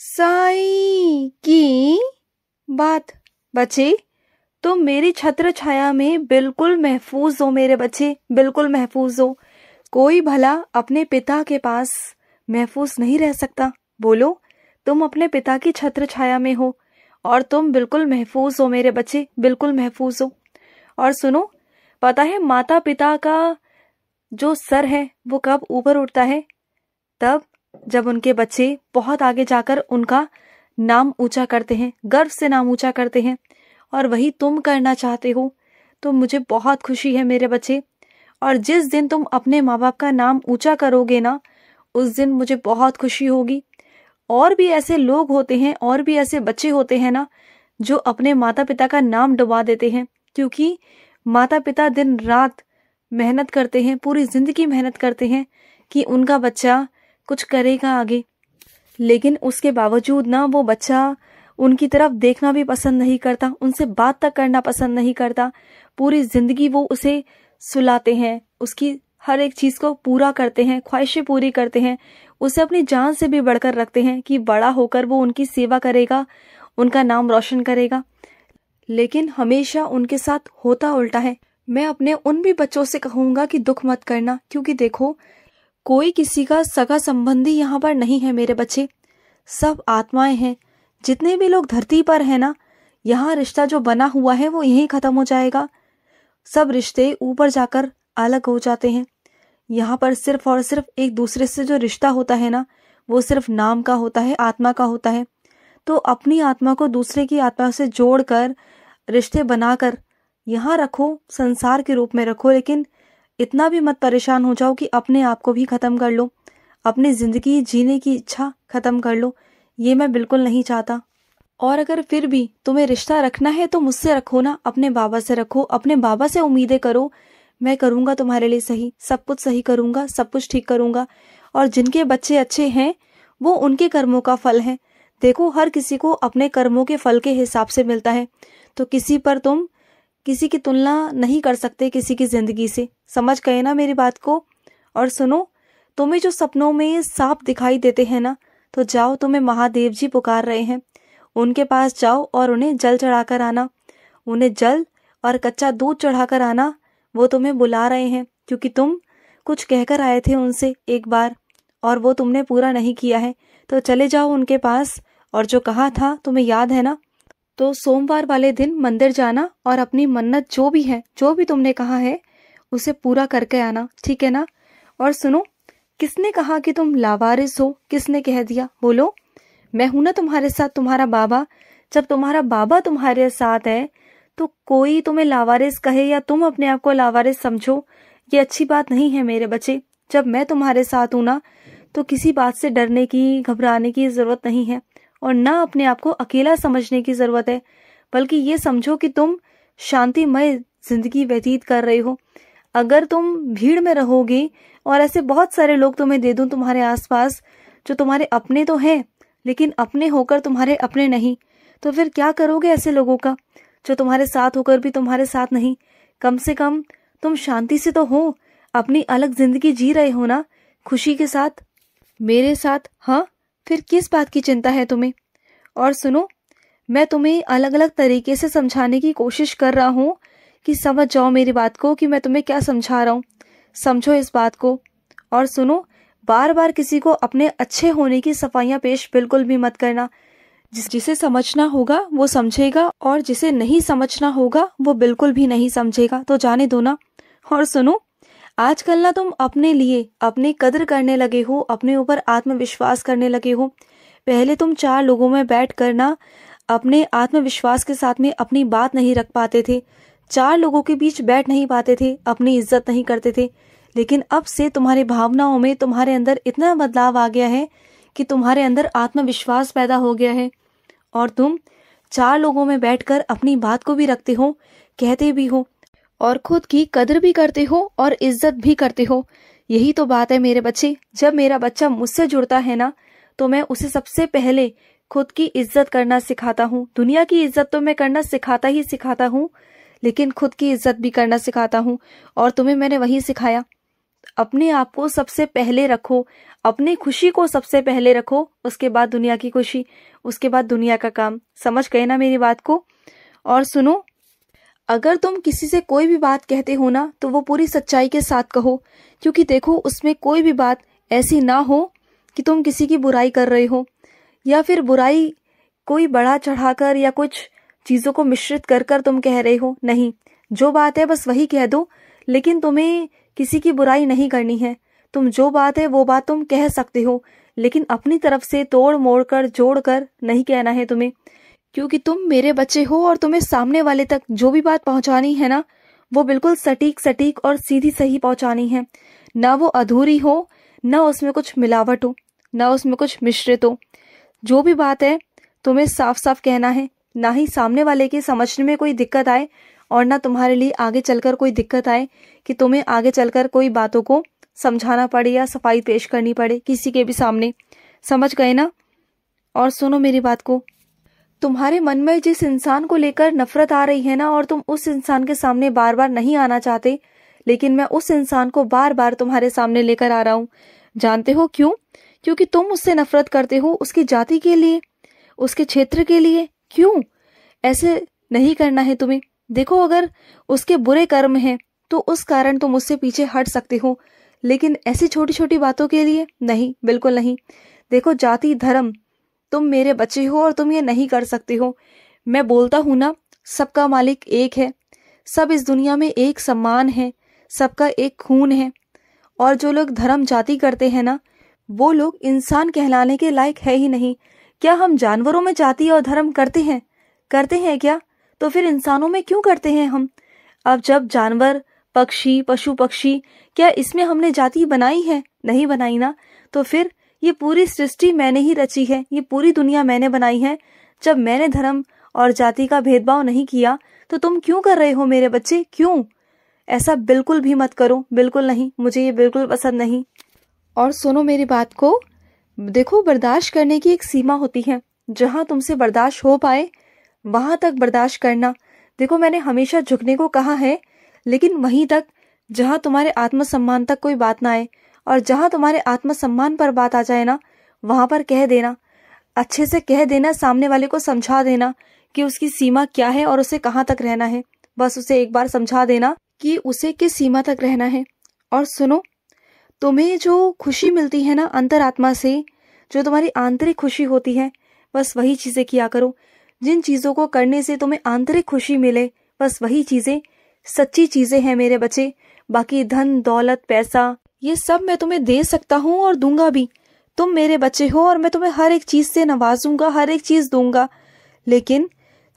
साई की बात बच्चे तुम तो मेरी छत्र छाया में बिल्कुल महफूज हो मेरे बच्चे बिल्कुल महफूज हो कोई भला अपने पिता के पास महफूज नहीं रह सकता बोलो तुम अपने पिता की छत्र छाया में हो और तुम बिल्कुल महफूज हो मेरे बच्चे बिल्कुल महफूज हो और सुनो पता है माता पिता का जो सर है वो कब ऊपर उठता है तब जब उनके बच्चे बहुत आगे जाकर उनका नाम ऊंचा करते हैं गर्व से नाम ऊंचा करते हैं और वही तुम करना चाहते हो तो मुझे बहुत खुशी है मेरे बच्चे और जिस दिन तुम अपने माँ बाप का नाम ऊंचा करोगे ना उस दिन मुझे बहुत खुशी होगी और भी ऐसे लोग होते हैं और भी ऐसे बच्चे होते हैं ना जो अपने माता पिता का नाम डुबा देते हैं क्योंकि माता पिता दिन रात मेहनत करते हैं पूरी जिंदगी मेहनत करते हैं कि उनका बच्चा कुछ करेगा आगे लेकिन उसके बावजूद ना वो बच्चा उनकी तरफ देखना भी पसंद नहीं करता उनसे बात तक करना पसंद नहीं करता पूरी जिंदगी वो उसे सुलाते हैं उसकी हर एक चीज को पूरा करते हैं ख्वाहिशें पूरी करते हैं उसे अपनी जान से भी बढ़कर रखते हैं कि बड़ा होकर वो उनकी सेवा करेगा उनका नाम रोशन करेगा लेकिन हमेशा उनके साथ होता उल्टा है मैं अपने उन भी बच्चों से कहूंगा कि दुख मत करना क्योंकि देखो कोई किसी का सगा संबंधी यहाँ पर नहीं है मेरे बच्चे सब आत्माएं हैं जितने भी लोग धरती पर हैं ना यहाँ रिश्ता जो बना हुआ है वो यहीं ख़त्म हो जाएगा सब रिश्ते ऊपर जाकर अलग हो जाते हैं यहाँ पर सिर्फ और सिर्फ एक दूसरे से जो रिश्ता होता है ना वो सिर्फ नाम का होता है आत्मा का होता है तो अपनी आत्मा को दूसरे की आत्मा से जोड़कर रिश्ते बनाकर यहाँ रखो संसार के रूप में रखो लेकिन इतना भी मत परेशान हो जाओ कि अपने आप को भी ख़त्म कर लो अपनी ज़िंदगी जीने की इच्छा ख़त्म कर लो ये मैं बिल्कुल नहीं चाहता और अगर फिर भी तुम्हें रिश्ता रखना है तो मुझसे रखो ना अपने बाबा से रखो अपने बाबा से उम्मीदें करो मैं करूंगा तुम्हारे लिए सही सब कुछ सही करूंगा सब कुछ ठीक करूंगा और जिनके बच्चे अच्छे हैं वो उनके कर्मों का फल है देखो हर किसी को अपने कर्मों के फल के हिसाब से मिलता है तो किसी पर तुम किसी की तुलना नहीं कर सकते किसी की ज़िंदगी से समझ गए ना मेरी बात को और सुनो तुम्हें जो सपनों में सांप दिखाई देते हैं ना तो जाओ तुम्हें महादेव जी पुकार रहे हैं उनके पास जाओ और उन्हें जल चढ़ाकर आना उन्हें जल और कच्चा दूध चढ़ाकर आना वो तुम्हें बुला रहे हैं क्योंकि तुम कुछ कहकर आए थे उनसे एक बार और वो तुमने पूरा नहीं किया है तो चले जाओ उनके पास और जो कहा था तुम्हें याद है ना तो सोमवार वाले दिन मंदिर जाना और अपनी मन्नत जो भी है जो भी तुमने कहा है उसे पूरा करके आना ठीक है ना और सुनो किसने कहा कि तुम लावारिस हो किसने कह दिया बोलो मैं हूं ना तुम्हारे साथ तुम्हारा बाबा जब तुम्हारा बाबा तुम्हारे साथ है तो कोई तुम्हें लावारिस कहे या तुम अपने आप को लावारिस समझो ये अच्छी बात नहीं है मेरे बच्चे जब मैं तुम्हारे साथ हूं ना तो किसी बात से डरने की घबराने की जरूरत नहीं है और न अपने आप को अकेला समझने की जरूरत है बल्कि ये समझो कि तुम शांतिमय जिंदगी व्यतीत कर रहे हो अगर तुम भीड़ में रहोगे और ऐसे बहुत सारे लोग तुम्हें दे दूं तुम्हारे आसपास जो तुम्हारे अपने तो हैं लेकिन अपने होकर तुम्हारे अपने नहीं तो फिर क्या करोगे ऐसे लोगों का जो तुम्हारे साथ होकर भी तुम्हारे साथ नहीं कम से कम तुम शांति से तो हो अपनी अलग जिंदगी जी रहे हो ना खुशी के साथ मेरे साथ हाँ फिर किस बात की चिंता है तुम्हें और सुनो मैं तुम्हें अलग अलग तरीके से समझाने की कोशिश कर रहा हूँ कि समझ जाओ मेरी बात को कि मैं तुम्हें क्या समझा रहा हूँ समझो इस बात को और सुनो बार बार किसी को अपने अच्छे होने की सफाइयाँ पेश बिल्कुल भी मत करना जिस जिसे समझना होगा वो समझेगा और जिसे नहीं समझना होगा वो बिल्कुल भी नहीं समझेगा तो जाने दो ना और सुनो आजकल ना तुम अपने लिए अपनी कदर करने लगे हो अपने ऊपर आत्मविश्वास करने लगे हो पहले तुम चार लोगों में बैठ कर ना अपने आत्मविश्वास के साथ में अपनी बात नहीं रख पाते थे चार लोगों के बीच बैठ नहीं पाते थे अपनी इज्जत नहीं करते थे लेकिन अब से तुम्हारी भावनाओं में तुम्हारे अंदर इतना बदलाव आ गया है कि तुम्हारे अंदर आत्मविश्वास पैदा हो गया है और तुम चार लोगों में बैठकर अपनी बात को भी रखते हो कहते भी हो और खुद की कदर भी करते हो और इज्जत भी करते हो यही तो बात है मेरे बच्चे जब मेरा बच्चा मुझसे जुड़ता है ना तो मैं उसे सबसे पहले खुद की इज्जत करना सिखाता हूँ दुनिया की इज्जत तो मैं करना सिखाता ही सिखाता हूँ लेकिन खुद की इज्जत भी करना सिखाता हूँ और तुम्हें मैंने वही सिखाया अपने आप को सबसे पहले रखो अपनी खुशी को सबसे पहले रखो उसके बाद दुनिया की खुशी उसके बाद दुनिया का काम समझ गए ना मेरी बात को और सुनो अगर तुम किसी से कोई भी बात कहते हो ना तो वो पूरी सच्चाई के साथ कहो क्योंकि देखो उसमें कोई भी बात ऐसी ना हो कि तुम किसी की बुराई कर रहे हो या फिर बुराई कोई बड़ा चढ़ाकर या कुछ चीज़ों को मिश्रित कर कर तुम कह रहे हो नहीं जो बात है बस वही कह दो लेकिन तुम्हें किसी की बुराई नहीं करनी है तुम जो बात है वो बात तुम कह सकते हो लेकिन अपनी तरफ से तोड़ मोड़ कर जोड़ कर नहीं कहना है तुम्हें क्योंकि तुम मेरे बच्चे हो और तुम्हें सामने वाले तक जो भी बात पहुंचानी है ना वो बिल्कुल सटीक सटीक और सीधी सही पहुंचानी है ना वो अधूरी हो ना उसमें कुछ मिलावट हो ना उसमें कुछ मिश्रित हो जो भी बात है तुम्हें साफ साफ कहना है ना ही सामने वाले के समझने में कोई दिक्कत आए और ना तुम्हारे लिए आगे चलकर कोई दिक्कत आए कि तुम्हें आगे चलकर कोई बातों को समझाना पड़े या सफाई पेश करनी पड़े किसी के भी सामने समझ गए ना और सुनो मेरी बात को तुम्हारे मन में जिस इंसान को लेकर नफरत आ रही है ना और तुम उस इंसान के सामने बार बार नहीं आना चाहते लेकिन मैं उस इंसान को बार बार तुम्हारे सामने लेकर आ रहा हूँ जानते हो क्यों क्योंकि तुम उससे नफरत करते हो उसकी जाति के लिए उसके क्षेत्र के लिए क्यों ऐसे नहीं करना है तुम्हें देखो अगर उसके बुरे कर्म हैं तो उस कारण तुम उससे पीछे हट सकते हो लेकिन ऐसी छोटी छोटी बातों के लिए नहीं बिल्कुल नहीं देखो जाति धर्म तुम मेरे बच्चे हो और तुम ये नहीं कर सकते हो मैं बोलता हूँ ना सबका मालिक एक है सब इस दुनिया में एक सम्मान है सबका एक खून है और जो लोग धर्म जाति करते हैं ना वो लोग इंसान कहलाने के लायक है ही नहीं क्या हम जानवरों में जाति और धर्म करते हैं करते हैं क्या तो फिर इंसानों में क्यों करते हैं हम अब जब जानवर पक्षी पशु पक्षी क्या इसमें हमने जाति बनाई है नहीं बनाई ना तो फिर ये पूरी सृष्टि मैंने ही रची है ये पूरी दुनिया मैंने बनाई है जब मैंने धर्म और जाति का भेदभाव नहीं किया तो तुम क्यों कर रहे हो मेरे बच्चे क्यों ऐसा बिल्कुल भी मत करो बिल्कुल नहीं मुझे ये बिल्कुल पसंद नहीं और सुनो मेरी बात को देखो बर्दाश्त करने की एक सीमा होती है जहाँ तुमसे बर्दाश्त हो पाए वहां तक बर्दाश्त करना देखो मैंने हमेशा झुकने को कहा है लेकिन वहीं तक जहाँ तुम्हारे आत्मसम्मान तक कोई बात ना आए और जहां तुम्हारे आत्मसम्मान पर बात आ जाए ना वहां पर कह देना अच्छे से कह देना सामने वाले को समझा देना कि उसकी सीमा क्या है और उसे कहाँ तक रहना है बस उसे एक बार समझा देना कि उसे किस सीमा तक रहना है और सुनो तुम्हें जो खुशी मिलती है ना अंतरात्मा से जो तुम्हारी आंतरिक खुशी होती है बस वही चीज़ें किया करो जिन चीज़ों को करने से तुम्हें आंतरिक खुशी मिले बस वही चीज़ें सच्ची चीज़ें हैं मेरे बच्चे बाकी धन दौलत पैसा ये सब मैं तुम्हें दे सकता हूँ और दूंगा भी तुम मेरे बच्चे हो और मैं तुम्हें हर एक चीज़ से नवाजूंगा हर एक चीज़ दूंगा लेकिन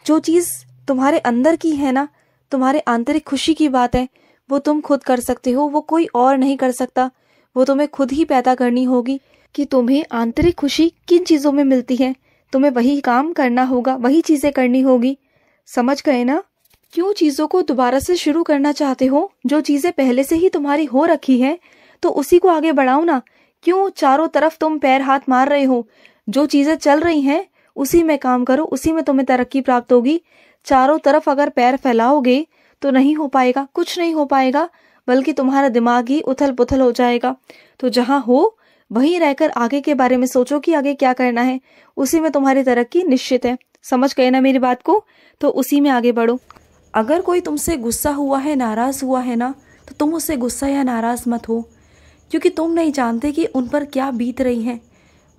जो चीज़ तुम्हारे अंदर की है ना तुम्हारे आंतरिक खुशी की बात है वो तुम खुद कर सकते हो वो कोई और नहीं कर सकता वो तुम्हें खुद ही पैदा करनी होगी कि तुम्हें आंतरिक खुशी किन चीज़ों में मिलती है तुम्हें वही काम करना होगा वही चीज़ें करनी होगी समझ गए ना क्यों चीज़ों को दोबारा से शुरू करना चाहते हो जो चीज़ें पहले से ही तुम्हारी हो रखी हैं तो उसी को आगे बढ़ाओ ना क्यों चारों तरफ तुम पैर हाथ मार रहे हो जो चीजें चल रही हैं उसी में काम करो उसी में तुम्हें तरक्की प्राप्त होगी चारों तरफ अगर पैर फैलाओगे तो नहीं हो पाएगा कुछ नहीं हो पाएगा बल्कि तुम्हारा दिमाग ही उथल पुथल हो जाएगा तो जहाँ हो वहीं रहकर आगे के बारे में सोचो कि आगे क्या करना है उसी में तुम्हारी तरक्की निश्चित है समझ गए ना मेरी बात को तो उसी में आगे बढ़ो अगर कोई तुमसे गुस्सा हुआ है नाराज़ हुआ है ना तो तुम उससे गुस्सा या नाराज़ मत हो क्योंकि तुम नहीं जानते कि उन पर क्या बीत रही हैं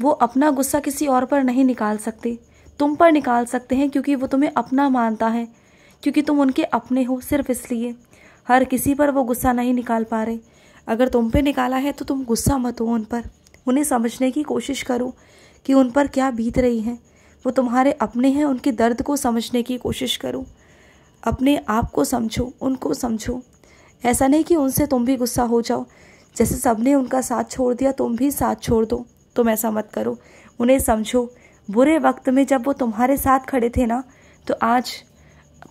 वो अपना गुस्सा किसी और पर नहीं निकाल सकते तुम पर निकाल सकते हैं क्योंकि वो तुम्हें अपना मानता है क्योंकि तुम उनके अपने हो सिर्फ इसलिए हर किसी पर वो गुस्सा नहीं निकाल पा रहे अगर तुम पे निकाला है तो तुम गुस्सा मत हो उन पर उन्हें समझने की कोशिश करो कि उन पर क्या बीत रही है वो तुम्हारे अपने हैं उनके दर्द को समझने की कोशिश करो अपने आप को समझो उनको समझो ऐसा नहीं कि उनसे तुम भी गुस्सा हो जाओ जैसे सबने उनका साथ छोड़ दिया तुम भी साथ छोड़ दो तुम ऐसा मत करो उन्हें समझो बुरे वक्त में जब वो तुम्हारे साथ खड़े थे ना तो आज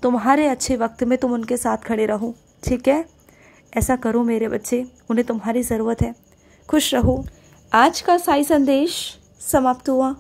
तुम्हारे अच्छे वक्त में तुम उनके साथ खड़े रहो ठीक है ऐसा करो मेरे बच्चे उन्हें तुम्हारी ज़रूरत है खुश रहो आज का साई संदेश समाप्त हुआ